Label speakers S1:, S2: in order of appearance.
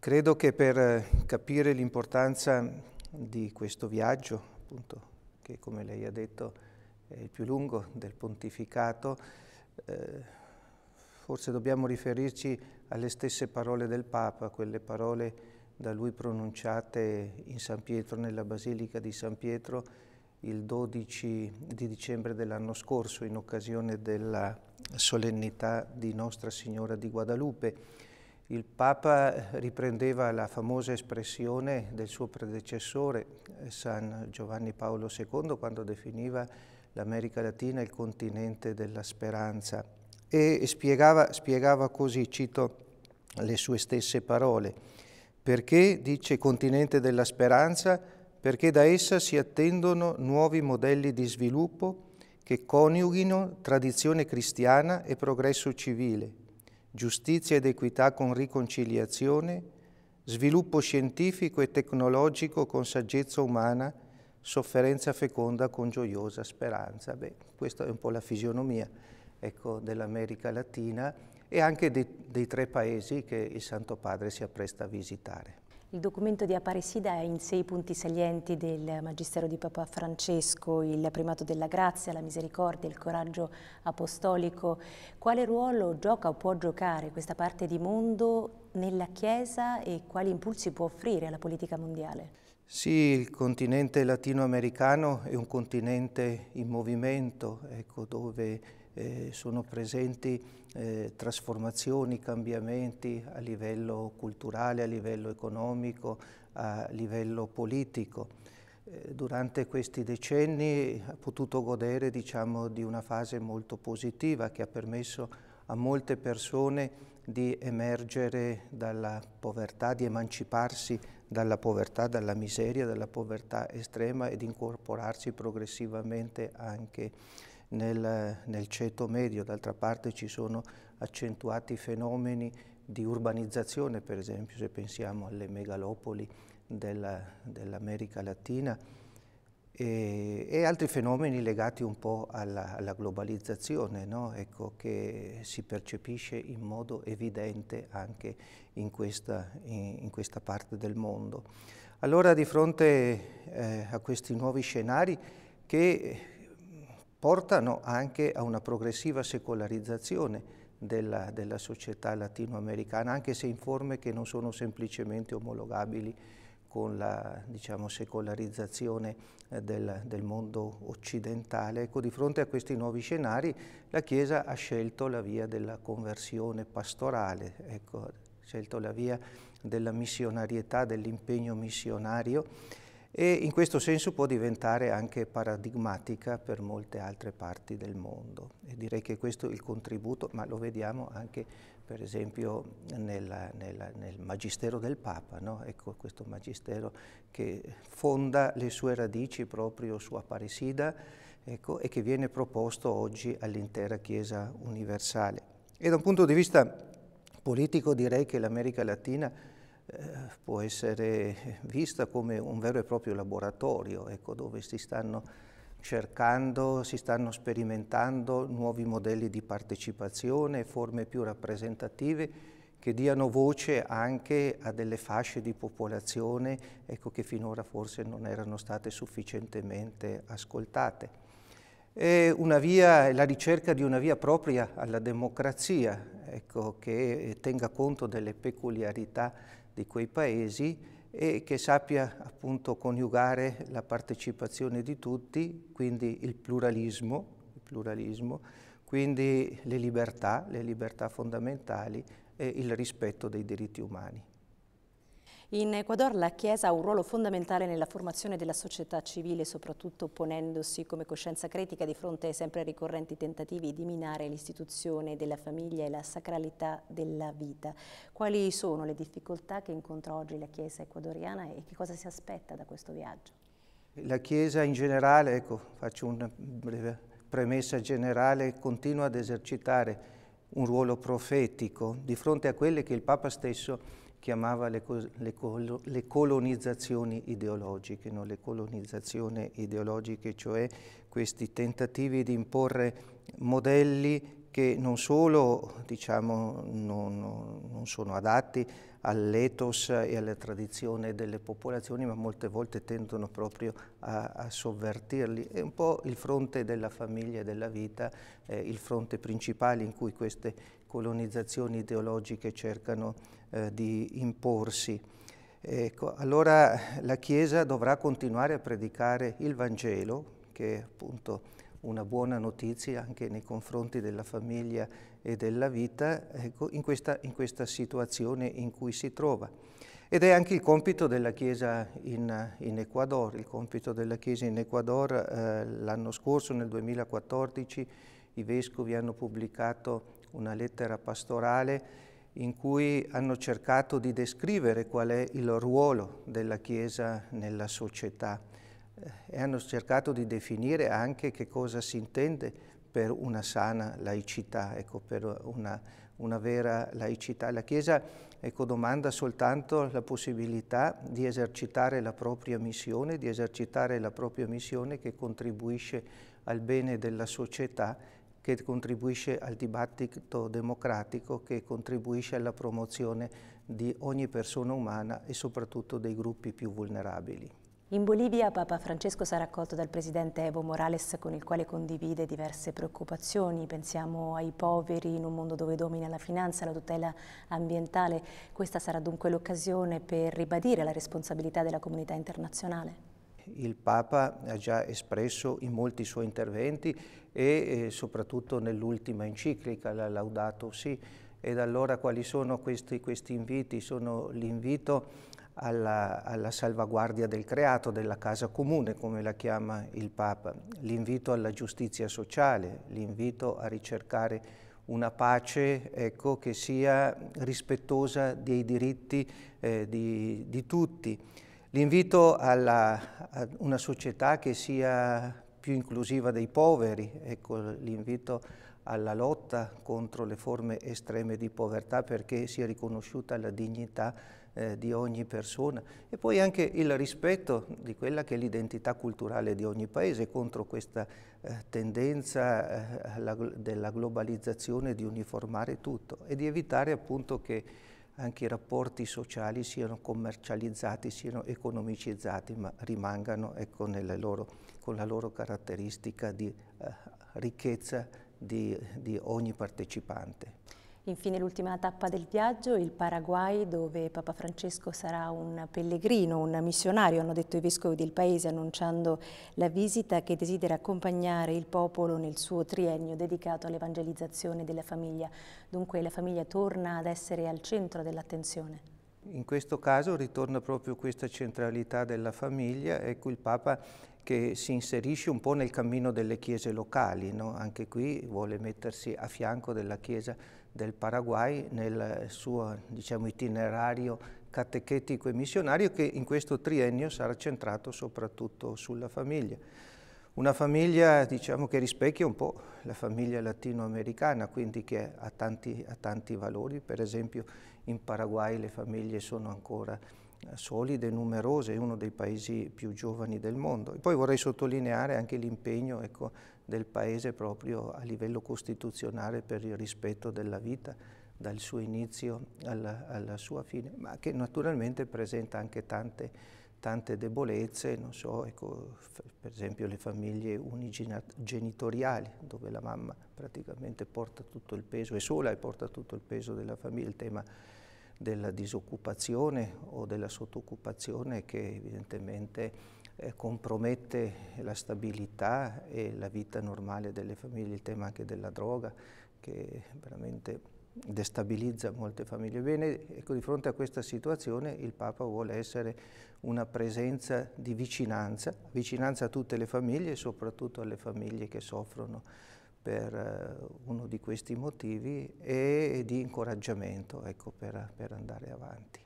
S1: Credo che per eh, capire l'importanza di questo viaggio, appunto, che come lei ha detto è il più lungo del pontificato, eh, forse dobbiamo riferirci alle stesse parole del Papa, quelle parole da lui pronunciate in San Pietro, nella Basilica di San Pietro, il 12 di dicembre dell'anno scorso, in occasione della solennità di Nostra Signora di Guadalupe il Papa riprendeva la famosa espressione del suo predecessore, eh, San Giovanni Paolo II, quando definiva l'America Latina il continente della speranza e spiegava, spiegava così, cito le sue stesse parole, perché dice continente della speranza, perché da essa si attendono nuovi modelli di sviluppo che coniughino tradizione cristiana e progresso civile, giustizia ed equità con riconciliazione, sviluppo scientifico e tecnologico con saggezza umana, sofferenza feconda con gioiosa speranza. Beh, questa è un po' la fisionomia ecco, dell'America Latina e anche dei, dei tre paesi che il Santo Padre si appresta a visitare.
S2: Il documento di Aparecida è in sei punti salienti del Magistero di Papa Francesco, il primato della grazia, la misericordia, il coraggio apostolico. Quale ruolo gioca o può giocare questa parte di mondo nella Chiesa e quali impulsi può offrire alla politica mondiale?
S1: Sì, il continente latinoamericano è un continente in movimento, ecco, dove eh, sono presenti eh, trasformazioni, cambiamenti a livello culturale, a livello economico, a livello politico. Eh, durante questi decenni ha potuto godere diciamo, di una fase molto positiva che ha permesso a molte persone di emergere dalla povertà, di emanciparsi dalla povertà, dalla miseria, dalla povertà estrema ed incorporarsi progressivamente anche nel, nel ceto medio, d'altra parte ci sono accentuati fenomeni di urbanizzazione, per esempio se pensiamo alle megalopoli dell'America Latina e, e, altri fenomeni legati un po' alla, alla globalizzazione, no? ecco, che si percepisce in modo evidente anche in questa, in, in questa parte del mondo. Allora di fronte eh, a questi nuovi scenari che portano anche a una progressiva secolarizzazione della, della società latinoamericana, anche se in forme che non sono semplicemente omologabili con la diciamo, secolarizzazione eh, del, del, mondo occidentale. Ecco, di fronte a questi nuovi scenari la Chiesa ha scelto la via della conversione pastorale, ecco, ha scelto la via della missionarietà, dell'impegno missionario e in questo senso può diventare anche paradigmatica per molte altre parti del mondo. E direi che questo è il contributo, ma lo vediamo anche per esempio nella, nella, nel Magistero del Papa, no? ecco questo Magistero che fonda le sue radici proprio su Aparecida ecco, e che viene proposto oggi all'intera Chiesa universale. E da un punto di vista politico direi che l'America Latina eh, può essere vista come un vero e proprio laboratorio, ecco, dove si stanno cercando, si stanno sperimentando nuovi modelli di partecipazione, forme più rappresentative che diano voce anche a delle fasce di popolazione ecco, che finora forse non erano state sufficientemente ascoltate. È via, la ricerca di una via propria alla democrazia, ecco, che tenga conto delle peculiarità di quei paesi e che sappia appunto coniugare la partecipazione di tutti, quindi il pluralismo, il pluralismo quindi le libertà, le libertà fondamentali e il rispetto dei diritti umani.
S2: In Ecuador la Chiesa ha un ruolo fondamentale nella formazione della società civile, soprattutto ponendosi come coscienza critica di fronte ai sempre ricorrenti tentativi di minare l'istituzione della famiglia e la sacralità della vita. Quali sono le difficoltà che incontra oggi la Chiesa ecuadoriana e che cosa si aspetta da questo viaggio?
S1: La Chiesa in generale, ecco, faccio una breve premessa generale, continua ad esercitare un ruolo profetico di fronte a quelle che il Papa stesso ha chiamava le, le, col le colonizzazioni ideologiche, no? le colonizzazioni ideologiche, cioè questi tentativi di imporre modelli che non solo diciamo, non, non, sono adatti all'etos e alla tradizione delle popolazioni, ma molte volte tendono proprio a, a sovvertirli. È un po' il fronte della famiglia e della vita, eh, il fronte principale in cui queste colonizzazioni ideologiche cercano eh, di imporsi. Ecco, allora la Chiesa dovrà continuare a predicare il Vangelo, che è appunto una buona notizia anche nei confronti della famiglia e della vita, ecco, in, questa, in questa situazione in cui si trova. Ed è anche il compito della Chiesa in, in Ecuador. Il compito della Chiesa in Ecuador eh, l'anno scorso, nel 2014, i Vescovi hanno pubblicato una lettera pastorale in cui hanno cercato di descrivere qual è il ruolo della Chiesa nella società eh, e hanno cercato di definire anche che cosa si intende per una sana laicità, ecco, per una, una vera laicità. La Chiesa ecco, domanda soltanto la possibilità di esercitare la propria missione, di esercitare la propria missione che contribuisce al bene della società che contribuisce al dibattito democratico, che contribuisce alla promozione di ogni persona umana e soprattutto dei gruppi più vulnerabili.
S2: In Bolivia Papa Francesco sarà accolto dal presidente Evo Morales con il quale condivide diverse preoccupazioni, pensiamo ai poveri in un mondo dove domina la finanza, la tutela ambientale, questa sarà dunque l'occasione per ribadire la responsabilità della comunità internazionale
S1: il Papa ha già espresso in molti suoi interventi e eh, soprattutto nell'ultima enciclica, l'ha Laudato sì. Ed allora quali sono questi, questi inviti? Sono l'invito alla, alla, salvaguardia del creato, della casa comune, come la chiama il Papa, l'invito alla giustizia sociale, l'invito a ricercare una pace ecco, che sia rispettosa dei diritti eh, di, di tutti. L'invito a una società che sia più inclusiva dei poveri, ecco l'invito alla lotta contro le forme estreme di povertà perché sia riconosciuta la dignità eh, di ogni persona e poi anche il rispetto di quella che è l'identità culturale di ogni paese contro questa eh, tendenza eh, alla, della globalizzazione di uniformare tutto e di evitare appunto che anche i rapporti sociali siano commercializzati, siano economicizzati, ma rimangano ecco, loro, con la loro caratteristica di eh, ricchezza di, di ogni partecipante.
S2: Infine l'ultima tappa del viaggio, il Paraguay, dove Papa Francesco sarà un pellegrino, un missionario, hanno detto i vescovi del paese, annunciando la visita che desidera accompagnare il popolo nel suo triennio dedicato all'evangelizzazione della famiglia. Dunque la famiglia torna ad essere al centro dell'attenzione.
S1: In questo caso ritorna proprio questa centralità della famiglia, ecco il Papa che si inserisce un po' nel cammino delle chiese locali, no? anche qui vuole mettersi a fianco della chiesa del Paraguay nel suo diciamo, itinerario catechetico e missionario che in questo triennio sarà centrato soprattutto sulla famiglia. Una famiglia diciamo, che rispecchia un po' la famiglia latinoamericana, quindi che ha tanti, ha tanti valori, per esempio in Paraguay le famiglie sono ancora solide e numerose, è uno dei paesi più giovani del mondo. E poi vorrei sottolineare anche l'impegno ecco, del paese proprio a livello costituzionale per il rispetto della vita, dal suo inizio alla, alla sua fine, ma che naturalmente presenta anche tante, tante debolezze, so, ecco, per esempio le famiglie unigenitoriali, dove la mamma praticamente porta tutto il peso, è sola e porta tutto il peso della famiglia, il tema della disoccupazione o della sottooccupazione che evidentemente eh, compromette la stabilità e la vita normale delle famiglie, il tema anche della droga che veramente destabilizza molte famiglie. Bene, ecco, di fronte a questa situazione il Papa vuole essere una presenza di vicinanza, vicinanza a tutte le famiglie e soprattutto alle famiglie che soffrono per eh, uno di questi motivi e di incoraggiamento ecco, per, per andare avanti.